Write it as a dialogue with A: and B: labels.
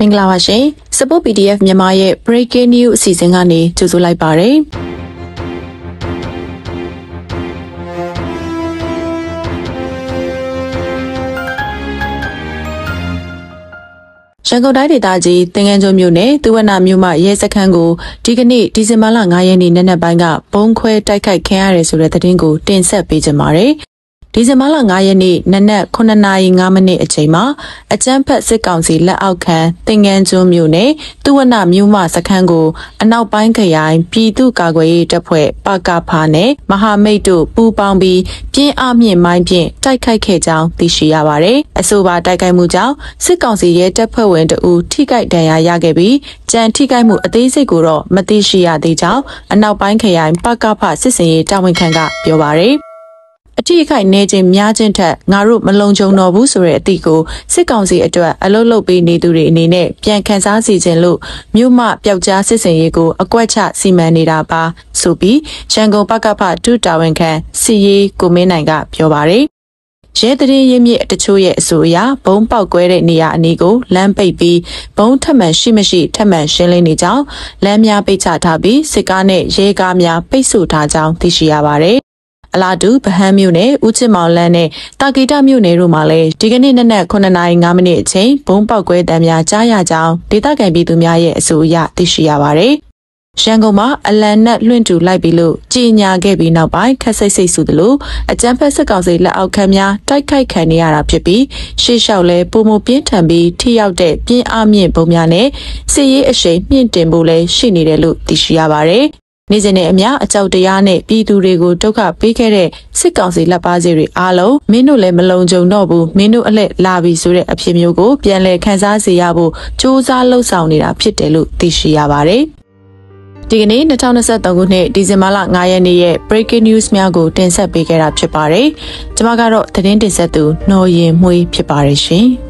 A: မင်္ဂလာပါရှင်။ Support PDF မြန်မာရဲ့ Breaking News အစီအစဉ်ကနေကြိုဆိုလိုက်ပါရစေ။ရန်ကုန်တိုင်းဒေသကြီးတင်ငန်းကျွန်းမြို့နယ်သူဝနာမြို့မှရဲစခန်းကိုဒီကနေ့ဒီဇင်ဘာလ9ရက်နေ့နံနက်ပိုင်းကဘုံခွဲတိုက်ခိုက်ခံရတယ်ဆိုတဲ့သတင်းကိုတင်ဆက်ပေးကြပါရစေ။ဒီဇင်ဘာလ9ရက်နေ့နနက်9:05မိနစ်အချိန်မှာ အကြမ်းဖက်စစ်ကောင်စီလက်အောက်ခံတင်ငန်းကျွန်းမြို့နယ်သူဝနမြို့မစခန်းကိုအနောက်ပိုင်းခရိုင်ပြည်သူ့ကာကွယ်ရေးတပ်ဖွဲ့ပကဖာနဲ့မဟာမိတ်တို့ပူးပေါင်းပြီးပြင်းအားမြင့်မိုင်းဖြင့်တိုက်ခိုက်ခဲ့ကြောင်းသိရှိရပါတယ်။အဆိုပါတိုက်ခိုက်မှုကြောင့်စစ်ကောင်စီရဲတပ်ဖွဲ့ဝင်တဦးထိခိုက်ဒဏ်ရာရခဲ့ပြီးကြံထိခိုက်မှုအသေးစိတ်ကိုတော့မသိရှိရသေးကြောင်းအနောက်ပိုင်းခရိုင်ပကဖစစ်စင်ရေးတာဝန်ခံကပြောပါရယ်အထီးအခိုက်နေခြင်းများခြင်းထက်ငါတို့မလုံခြုံတော့ဘူးဆိုတဲ့အသည့်ကိုစစ်ကောင်စီအတွက်အလုလုပေးနေသူတွေအနေနဲ့ပြန်ခန်းစားစီခြင်းလို့မြို့မပျောက်ကြားစစ်စင်ရေးကိုအကွက်ချစီမံနေတာပါဆိုပြီးရန်ကုန်ပကဖဒုတာဝန်ခံစီရေးကိုမင်းနိုင်ကပြောပါရယ်ရဲတရင်ရင်းမြစ်တချို့ရဲ့အဆိုအရဘုံပေါက်ကွဲတဲ့နေရာအနီးကိုလမ်းပိတ်ပြီးဘုံထက်မှန်ရှိမရှိထက်မှန်ရှင်းလင်းနေကြောင်းလမ်းများပိတ်ချထားပြီးစစ်ကားနဲ့ရဲကားများပိတ်ဆို့ထားကြောင်းသိရှိရပါတယ်အလားတူဗဟန်းမြို့နယ်ဦးချစ်မောင်လန်းနဲ့တာဂီတာမြို့နယ်တို့မှာလည်းဒီကနေ့နက်နက်9:05မိနစ်အချိန်ဘုံပေါက်ကွဲတံများကြားရကြောင်းဒေသခံပြည်သူများရဲ့အဆိုအရသိရှိရပါတယ်။ရန်ကုန်မှာအလံနဲ့လွင့်တူလိုက်ပြီးလို့ကြီးညာခဲ့ပြီးနောက်ပိုင်းခက်စိတ်စိတ်ဆူသလိုအကြမ်းဖက်စစ်ကောင်စီလက်အောက်ခံများတိုက်ခိုက်ခံနေရတာဖြစ်ပြီးရှေ့လျှောက်လဲပုံမပြင်းထန်ပြီးထိရောက်တဲ့ပြင်းအမြင့်ပုံများနဲ့စစ်ရေးအရှိန်မြင့်တင်ဖို့လဲရှိနေတယ်လို့သိရှိရပါတယ်။နေ့စဉ်နဲ့အမျှအကြောက်တရားနဲ့ပြည်သူတွေကိုဒုက္ခပေးခဲ့တဲ့စစ်ကောင်စီလက်ပါစီတွေအားလုံးမင်းတို့လည်းမလုံခြုံတော့ဘူးမင်းတို့အလှလာပြီဆိုတဲ့အဖြစ်မျိုးကိုပြန်လည်ခန်းစားစေရဖို့စ조사လှုပ်ဆောင်နေတာဖြစ်တယ်လို့သိရှိရပါတယ်ဒီကနေ့2023ခုနှစ်ဒီဇင်ဘာလ9ရက်နေ့ရဲ့ breaking news များကိုတင်ဆက်ပေးခဲ့တာဖြစ်ပါတယ်။ကျွန်မကတော့သတင်းတင်ဆက်သူနှော်ရင်မွေးဖြစ်ပါတယ်ရှင်။